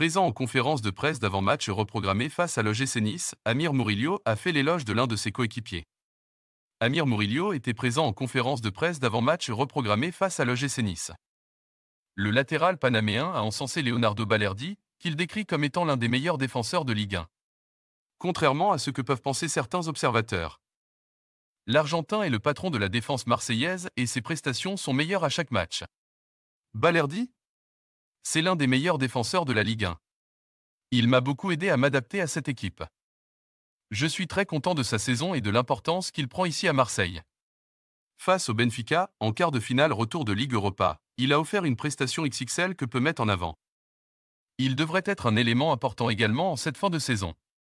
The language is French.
Présent en conférence de presse d'avant-match reprogrammé face à l'OGC Nice, Amir Murillo a fait l'éloge de l'un de ses coéquipiers. Amir Murillo était présent en conférence de presse d'avant-match reprogrammé face à l'OGC Nice. Le latéral panaméen a encensé Leonardo Balerdi, qu'il décrit comme étant l'un des meilleurs défenseurs de Ligue 1. Contrairement à ce que peuvent penser certains observateurs. L'Argentin est le patron de la défense marseillaise et ses prestations sont meilleures à chaque match. Balerdi, c'est l'un des meilleurs défenseurs de la Ligue 1. Il m'a beaucoup aidé à m'adapter à cette équipe. Je suis très content de sa saison et de l'importance qu'il prend ici à Marseille. Face au Benfica, en quart de finale retour de Ligue Europa, il a offert une prestation XXL que peut mettre en avant. Il devrait être un élément important également en cette fin de saison.